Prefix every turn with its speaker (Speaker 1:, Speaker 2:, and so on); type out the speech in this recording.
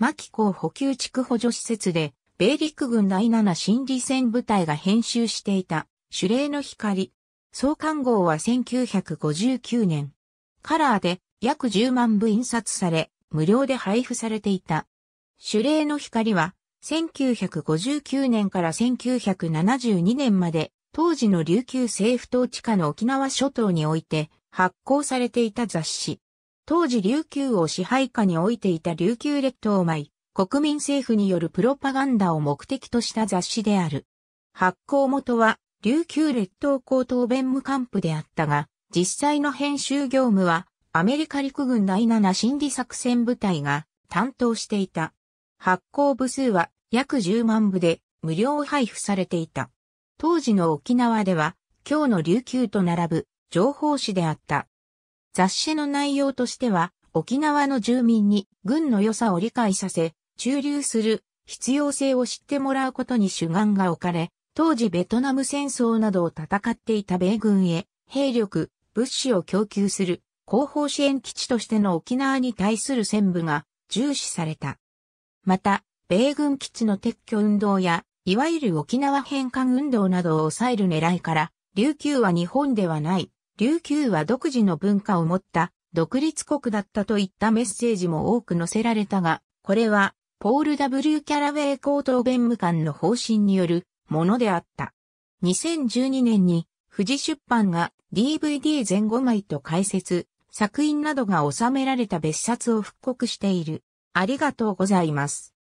Speaker 1: 牧港補給地区補助施設で、米陸軍第7心理戦部隊が編集していた、主霊の光。創刊号は1959年。カラーで約10万部印刷され、無料で配布されていた。主霊の光は、1959年から1972年まで、当時の琉球政府統治下の沖縄諸島において発行されていた雑誌。当時琉球を支配下に置いていた琉球列島米、国民政府によるプロパガンダを目的とした雑誌である。発行元は琉球列島高等弁務官府であったが、実際の編集業務はアメリカ陸軍第7心理作戦部隊が担当していた。発行部数は約10万部で無料配布されていた。当時の沖縄では今日の琉球と並ぶ情報誌であった。雑誌の内容としては、沖縄の住民に軍の良さを理解させ、駐留する必要性を知ってもらうことに主眼が置かれ、当時ベトナム戦争などを戦っていた米軍へ兵力、物資を供給する後方支援基地としての沖縄に対する戦部が重視された。また、米軍基地の撤去運動や、いわゆる沖縄返還運動などを抑える狙いから、琉球は日本ではない琉球は独自の文化を持った独立国だったといったメッセージも多く載せられたが、これはポール W キャラウェイ高等弁務官の方針によるものであった。2012年に富士出版が DVD 全5枚と解説、作品などが収められた別冊を復刻している。ありがとうございます。